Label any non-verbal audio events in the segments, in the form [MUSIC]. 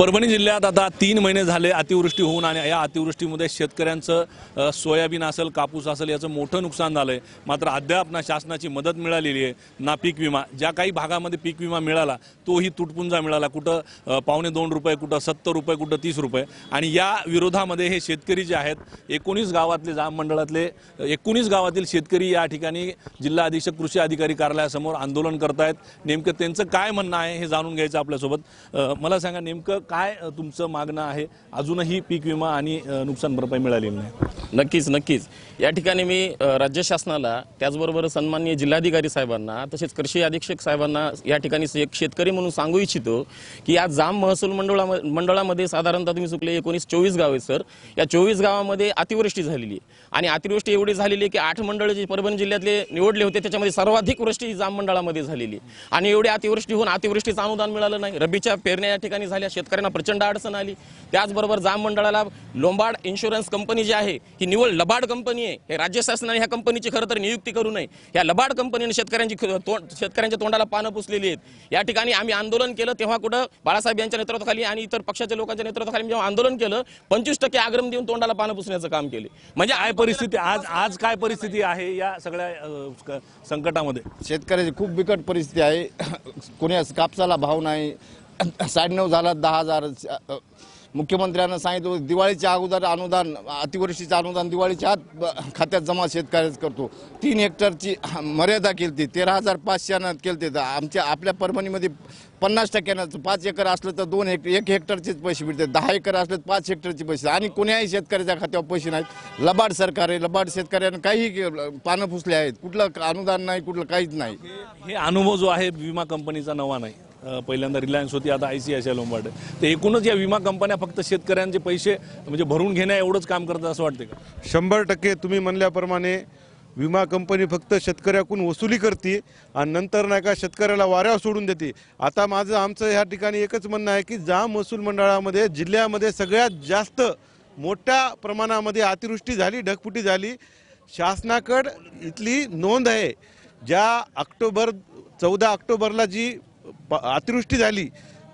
परभणी जिल्ह्यात आता तीन महिने झाले अतिवृष्टी होऊन आणि या अतिवृष्टीमध्ये शेतकऱ्यांचं सोयाबीन असेल कापूस असेल याचं मोठं नुकसान झालं आहे मात्र अद्याप ना शासनाची मदत मिळालेली आहे ना पीक विमा ज्या काही भागामध्ये पीक विमा मिळाला तोही तुटपुंजा मिळाला कुठं पावणे दोन रुपये कुठं सत्तर रुपये कुठं तीस रुपये आणि या विरोधामध्ये हे शेतकरी जे आहेत एकोणीस गावातले जाम मंडळातले एकोणीस गावातील शेतकरी या ठिकाणी जिल्हा अधीक्षक कृषी अधिकारी कार्यालयासमोर आंदोलन करत आहेत नेमकं त्यांचं काय म्हणणं आहे हे जाणून घ्यायचं आपल्यासोबत मला सांगा नेमकं काय तुमचं मागणं आहे अजूनही पीक विमा आणि नुकसान भरपाई मिळालेली नाही नक्कीच नक्कीच या ठिकाणी मी राज्य शासनाला त्याचबरोबर सन्माननीय जिल्हाधिकारी साहेबांना तसेच कृषी अधीक्षक साहेबांना या ठिकाणी एक शेतकरी म्हणून सांगू इच्छितो की या जाम महसूल मंडळा मंडळामध्ये साधारणतः तुम्ही चुकले एकोणीस चोवीस गाव आहे सर या चोवीस गावामध्ये अतिवृष्टी झालेली आहे आणि अतिवृष्टी एवढी झालेली की आठ मंडळ जे परभणी जिल्ह्यातले निवडले होते त्याच्यामध्ये सर्वाधिक वृष्टी जाम मंडळामध्ये झालेली आणि एवढी अतिवृष्टी होऊन अतिवृष्टीचं अनुदान मिळालं नाही रबीच्या पेरण्या या ठिकाणी झाल्या शेतकऱ्या शेतकऱ्यांना प्रचंड अडचण आली त्याचबरोबर जाम मंडळाला लोंबाड इन्शुरन्स कंपनी जी आहे ही निवड लबाड कंपनी आहे हे राज्य शासनाने ह्या कंपनीची खरं तर नियुक्ती करू नये या लबाड कंपनीने शेतकऱ्यांची शेतकऱ्यांच्या तोंडाला पानं पुसलेली आहेत या ठिकाणी आम्ही आंदोलन केलं तेव्हा कुठं बाळासाहेब यांच्या नेतृत्वाखाली आणि इतर पक्षाच्या लोकांच्या नेतृत्वाखाली जेव्हा आंदोलन केलं पंचवीस टक्के आग्रम देऊन तोंडाला पानं पुसण्याचं काम केले म्हणजे आय परिस्थिती आज आज काय परिस्थिती आहे या सगळ्या संकटामध्ये शेतकऱ्याची खूप बिकट परिस्थिती आहे [COUGHS] कोणी कापसाला भाव नाही साडेनऊ झाला दहा हजार मुख्यमंत्र्यांना सांगितलं दिवाळीच्या अगोदर अनुदान अतिवृष्टीचं अनुदान दिवाळीच्या आत खात्यात जमा शेतकऱ्याच करतो तीन हेक्टरची मर्यादा केली ती तेरा हजार पाचशेनं केली तर आमच्या आपल्या परभणीमध्ये पन्नास टक्क्यानं पाच एकर असलं तर दोन हेक्टर एक हेक्टरचेच पैसे मिळते दहा एकर असले तर पाच हेक्टरचे पैसे आणि कोण्याही शेतकऱ्याच्या खात्यावर पैसे नाहीत लबाड सरकार आहे लबाड शेतकऱ्यांना काही पानं फुसले आहेत कुठलं अनुदान नाही कुठलं काहीच नाही हे अनुभव जो आहे विमा कंपनीचा नवा नाही पहिल्यांदा रिलायन्स होती आता I C I C Lombard तर एकूणच या विमा कंपन्या फक्त शेतकऱ्यांचे पैसे म्हणजे भरून घेण्या एवढंच काम करतात असं वाटतं का शंभर टक्के तुम्ही म्हणल्याप्रमाणे विमा कंपनी फक्त शेतकऱ्याकडून वसुली करते आणि नंतर नाही का शेतकऱ्याला वाऱ्यावर सोडून देते आता माझं आमचं ह्या ठिकाणी एकच म्हणणं आहे की जा महसूल मंडळामध्ये जिल्ह्यामध्ये सगळ्यात जास्त मोठ्या प्रमाणामध्ये अतिवृष्टी झाली ढगफुटी झाली शासनाकड इथली नोंद आहे ज्या ऑक्टोबर चौदा ऑक्टोबरला जी अतिवृष्टी झाली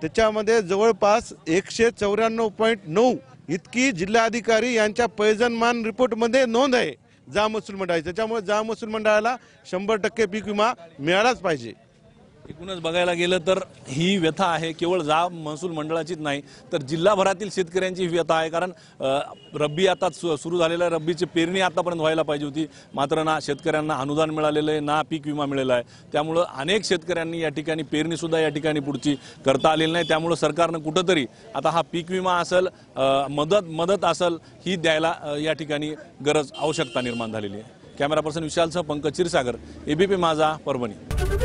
त्याच्यामध्ये जवळपास एकशे चौऱ्याण्णव पॉईंट नऊ इतकी जिल्हाधिकारी यांच्या पैजनमान रिपोर्टमध्ये नोंद आहे जा महसूल मंडळाची त्याच्यामुळे जा महसूल मंडळाला शंभर टक्के पीक विमा मिळालाच पाहिजे एकूणच बघायला गेलं तर ही व्यथा आहे केवळ जा महसूल मंडळाचीच नाही तर जिल्हाभरातील शेतकऱ्यांची ही व्यथा आहे कारण रब्बी आता सुरू झालेला रब्बीची पेरणी आतापर्यंत व्हायला पाहिजे होती मात्र ना शेतकऱ्यांना अनुदान मिळालेलं आहे ना पीक विमा मिळालेला आहे त्यामुळं अनेक शेतकऱ्यांनी या ठिकाणी पेरणीसुद्धा या ठिकाणी पुढची करता आलेली नाही त्यामुळं सरकारनं कुठंतरी आता हा पीक विमा असेल मदत मदत असेल ही द्यायला या ठिकाणी गरज आवश्यकता निर्माण झालेली आहे कॅमेरा पर्सन विशालसह पंकज क्षीरसागर एबीपी माझा परभणी